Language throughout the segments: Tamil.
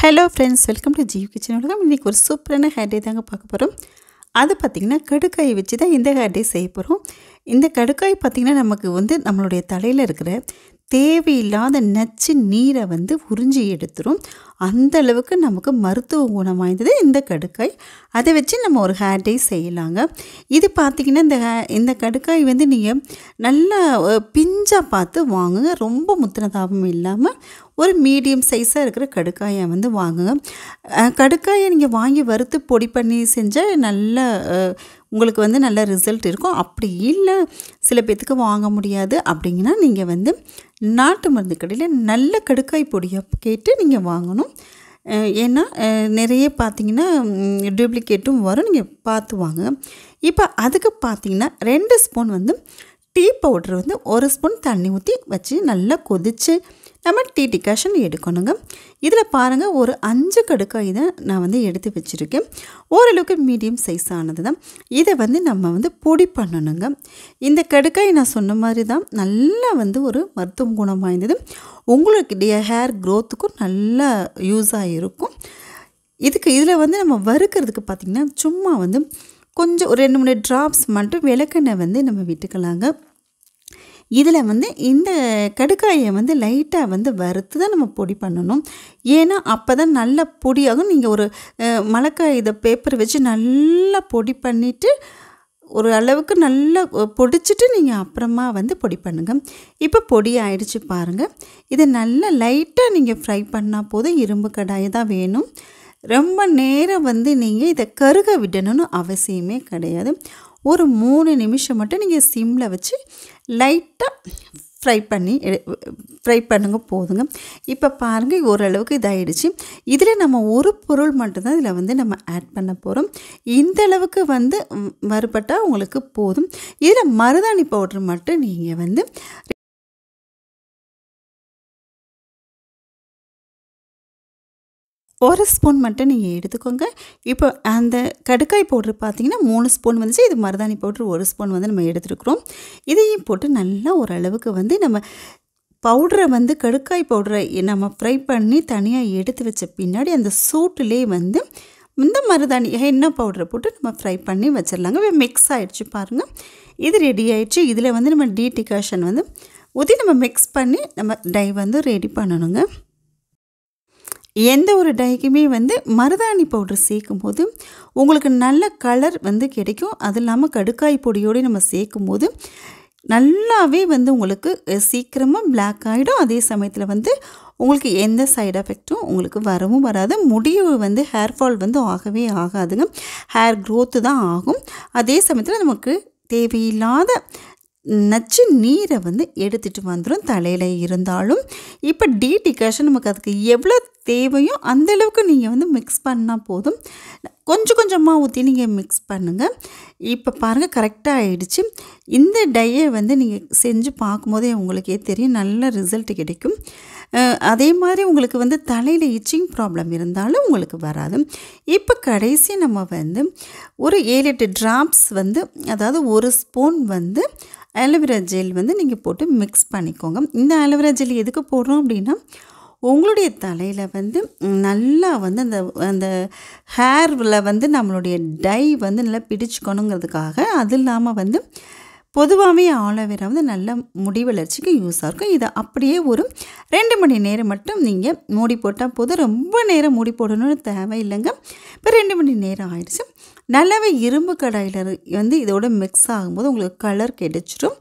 ஹலோ ஃப்ரெண்ட்ஸ் வெல்கம் டு ஜியூ கிச்சன் உலகம் இன்றைக்கி ஒரு சூப்பரான ஹேர் டே தாங்க பார்க்க போகிறோம் அது பார்த்திங்கன்னா கடுக்காய் வச்சு தான் இந்த ஹேர் டே செய்ய போகிறோம் இந்த கடுக்காய் பார்த்திங்கன்னா நமக்கு வந்து நம்மளுடைய தலையில் இருக்கிற தேவையில்லாத நச்சு நீரை வந்து உறிஞ்சி எடுத்துரும் அந்த அளவுக்கு நமக்கு மருத்துவ குணம் வாய்ந்தது இந்த கடுக்காய் அதை வச்சு நம்ம ஒரு ஹேர் டே செய்யலாங்க இது பார்த்திங்கன்னா இந்த இந்த கடுக்காய் வந்து நீங்கள் நல்லா பிஞ்சாக பார்த்து வாங்குங்க ரொம்ப முத்திரதாபம் இல்லாமல் ஒரு மீடியம் சைஸாக இருக்கிற கடுக்காயை வந்து வாங்குங்க கடுக்காயை நீங்கள் வாங்கி வறுத்து பொடி பண்ணி செஞ்சால் நல்லா உங்களுக்கு வந்து நல்ல ரிசல்ட் இருக்கும் அப்படி இல்லை சில பேர்த்துக்கு வாங்க முடியாது அப்படிங்கன்னா நீங்கள் வந்து நாட்டு மருந்து கடையில் நல்ல கடுக்காய் பொடியாக கேட்டு நீங்கள் வாங்கணும் ஏன்னா நிறைய பார்த்தீங்கன்னா டூப்ளிகேட்டும் வரும் நீங்கள் பார்த்து வாங்க இப்போ அதுக்கு பார்த்தீங்கன்னா ரெண்டு ஸ்பூன் வந்து டீ பவுட்ரு வந்து ஒரு ஸ்பூன் தண்ணி ஊற்றி வச்சு நல்லா கொதித்து நம்ம டீ டிகாஷன் எடுக்கணுங்க இதில் பாருங்கள் ஒரு அஞ்சு கடுக்காய் இதை நான் வந்து எடுத்து வச்சுருக்கேன் ஓரளவுக்கு மீடியம் சைஸ் ஆனது தான் இதை வந்து நம்ம வந்து பொடி பண்ணணுங்க இந்த கடுக்காய் நான் சொன்ன மாதிரி தான் நல்லா வந்து ஒரு மருத்துவ குணம் வாய்ந்தது உங்களுக்கு ஹேர் க்ரோத்துக்கும் நல்லா யூஸாக இருக்கும் இதுக்கு இதில் வந்து நம்ம வறுக்கிறதுக்கு பார்த்திங்கன்னா சும்மா வந்து கொஞ்சம் ஒரு ரெண்டு மூணு ட்ராப்ஸ் மட்டும் விளக்கெண்ணெய் வந்து நம்ம விட்டுக்கலாங்க இதில் வந்து இந்த கடுக்காயை வந்து லைட்டாக வந்து வறுத்து தான் நம்ம பொடி பண்ணணும் ஏன்னா அப்போ தான் நல்லா பொடியாகும் நீங்கள் ஒரு மலக்காய் இதை பேப்பர் வச்சு நல்லா பொடி பண்ணிவிட்டு ஒரு அளவுக்கு நல்லா பொடிச்சிட்டு நீங்கள் அப்புறமா வந்து பொடி பண்ணுங்கள் இப்போ பொடி ஆயிடுச்சு பாருங்கள் இதை நல்லா லைட்டாக நீங்கள் ஃப்ரை பண்ணால் போதும் இரும்பு கடாயை தான் வேணும் ரொம்ப நேரம் வந்து நீங்கள் இதை கருக விடணும்னு அவசியமே கிடையாது ஒரு மூணு நிமிஷம் மட்டும் நீங்கள் சிம்மில் வச்சு லைட்டாக ஃப்ரை பண்ணி ஃப்ரை பண்ணுங்க போதுங்க இப்போ பாருங்கள் ஓரளவுக்கு இதாகிடுச்சு இதில் நம்ம ஒரு பொருள் மட்டும்தான் இதில் வந்து நம்ம ஆட் பண்ண போகிறோம் இந்த அளவுக்கு வந்து வறுபட்டால் உங்களுக்கு போதும் இதில் மருதாணி பவுட்ரு மட்டும் நீங்கள் வந்து ஒரு ஸ்பூன் மட்டும் நீங்கள் எடுத்துக்கோங்க இப்போ அந்த கடுக்காய் பவுட்ரு பார்த்தீங்கன்னா மூணு ஸ்பூன் வந்துச்சு இது மருதாணி பவுட்ரு ஒரு ஸ்பூன் வந்து நம்ம எடுத்துருக்குறோம் இதையும் போட்டு நல்லா ஓரளவுக்கு வந்து நம்ம பவுடரை வந்து கடுக்காய் பவுடரை நம்ம ஃப்ரை பண்ணி தனியாக எடுத்து வச்ச பின்னாடி அந்த சூட்டுலேயே வந்து இந்த மருதாணி என்ன பவுட்ரை போட்டு நம்ம ஃப்ரை பண்ணி வச்சிடலாங்க மிக்ஸ் ஆகிடுச்சு பாருங்கள் இது ரெடி ஆகிடுச்சு இதில் வந்து நம்ம டீ டிகாஷன் வந்து ஊற்றி நம்ம மிக்ஸ் பண்ணி நம்ம டை வந்து ரெடி பண்ணணுங்க எந்த ஒரு டைக்குமே வந்து மருதாணி பவுடர் சேர்க்கும் போது உங்களுக்கு நல்ல கலர் வந்து கிடைக்கும் அது இல்லாமல் கடுக்காய் பொடியோடு நம்ம சேர்க்கும் போது நல்லாவே வந்து உங்களுக்கு சீக்கிரமாக பிளாக் ஆகிடும் அதே சமயத்தில் வந்து உங்களுக்கு எந்த சைடு எஃபெக்ட்டும் உங்களுக்கு வரவும் வராது முடிவு வந்து ஹேர் ஃபால் வந்து ஆகவே ஆகாதுங்க ஹேர் க்ரோத்து தான் ஆகும் அதே சமயத்தில் நமக்கு தேவையில்லாத நச்சு நீரை வந்து எடுத்துகிட்டு வந்துடும் தலையில் இருந்தாலும் இப்போ டீ நமக்கு அதுக்கு எவ்வளோ தேவையோ அந்தளவுக்கு நீங்கள் வந்து மிக்ஸ் பண்ணால் போதும் கொஞ்சம் கொஞ்சமாக ஊற்றி நீங்கள் மிக்ஸ் பண்ணுங்கள் இப்போ பாருங்கள் கரெக்டாக ஆகிடுச்சு இந்த டையை வந்து நீங்கள் செஞ்சு பார்க்கும்போதே உங்களுக்கே தெரியும் நல்ல ரிசல்ட் கிடைக்கும் அதே மாதிரி உங்களுக்கு வந்து தலையில் இச்சிங் ப்ராப்ளம் இருந்தாலும் உங்களுக்கு வராது இப்போ கடைசி நம்ம வந்து ஒரு ஏழு எட்டு ட்ராப்ஸ் வந்து அதாவது ஒரு ஸ்பூன் வந்து அலோவேரா ஜெல் வந்து நீங்கள் போட்டு மிக்ஸ் பண்ணிக்கோங்க இந்த அலோவேரா ஜெல் எதுக்கு போடுறோம் அப்படின்னா உங்களுடைய தலையில் வந்து நல்லா வந்து அந்த அந்த ஹேரில் வந்து நம்மளுடைய டை வந்து நல்லா பிடிச்சிக்கணுங்கிறதுக்காக அது இல்லாமல் வந்து பொதுவாகவே ஆலோவேரா வந்து நல்ல முடி வளர்ச்சிக்கு யூஸாக இருக்கும் இதை அப்படியே ஒரு ரெண்டு மணி நேரம் மட்டும் நீங்கள் மூடி போட்டால் போதும் ரொம்ப நேரம் மூடி போடணும்னு தேவையில்லைங்க இப்போ ரெண்டு மணி நேரம் ஆயிடுச்சு நல்லாவே இரும்பு கடாயில் வந்து இதோட மிக்ஸ் ஆகும்போது உங்களுக்கு கலர் கிடைச்சிடும்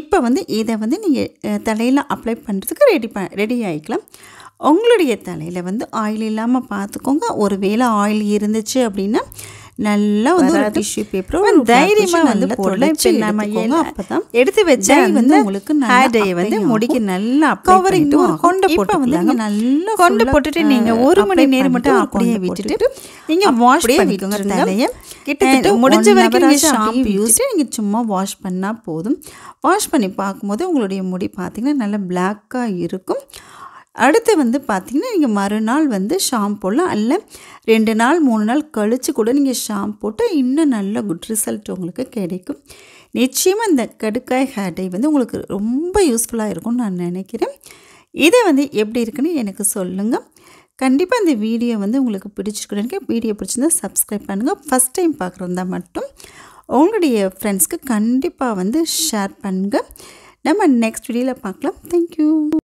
இப்போ வந்து இதை வந்து நீங்கள் தலையில் அப்ளை பண்ணுறதுக்கு ரெடி ப ரெடி ஆகிக்கலாம் உங்களுடைய தலையில் வந்து ஆயில் இல்லாமல் பார்த்துக்கோங்க ஒரு வேளை ஆயில் இருந்துச்சு அப்படின்னா நல்லா வந்து ஒரு டிஷ்யூ பேப்பர் தைரியமாக வந்து பொருளை நம்ம அப்போ எடுத்து வச்சா வந்து உங்களுக்கு ஹேர் வந்து முடிக்கு நல்லா கவரிங் கொண்டு போட்டு வந்து நல்லா கொண்டு போட்டுட்டு நீங்கள் ஒரு மணி நேரம் மட்டும் அப்படியே விட்டுட்டு நீங்கள் வாஷ் பண்ணிக்கோங்க தலையை கிட்டத்தட்ட முடிஞ்ச வரைக்கும் ஷாம்பு யூஸ் நீங்கள் சும்மா வாஷ் பண்ணால் போதும் வாஷ் பண்ணி பார்க்கும்போது உங்களுடைய முடி பார்த்திங்கன்னா நல்லா பிளாக்காக இருக்கும் அடுத்து வந்து பார்த்திங்கன்னா நீங்கள் மறுநாள் வந்து ஷாம் போடலாம் அல்ல ரெண்டு நாள் மூணு நாள் கழித்து கூட நீங்கள் ஷாம் போட்டால் இன்னும் நல்ல குட் ரிசல்ட் உங்களுக்கு கிடைக்கும் நிச்சயமாக இந்த கடுக்காய் ஹேர் வந்து உங்களுக்கு ரொம்ப யூஸ்ஃபுல்லாக இருக்கும்னு நான் நினைக்கிறேன் இதை வந்து எப்படி இருக்குன்னு எனக்கு சொல்லுங்கள் கண்டிப்பாக இந்த வீடியோ வந்து உங்களுக்கு பிடிச்சிருக்கணுங்க வீடியோ பிடிச்சிருந்தால் சப்ஸ்கிரைப் பண்ணுங்கள் ஃபஸ்ட் டைம் பார்க்குறதா மட்டும் உங்களுடைய ஃப்ரெண்ட்ஸ்க்கு கண்டிப்பாக வந்து ஷேர் பண்ணுங்கள் நம்ம நெக்ஸ்ட் வீடியோவில் பார்க்கலாம் தேங்க்யூ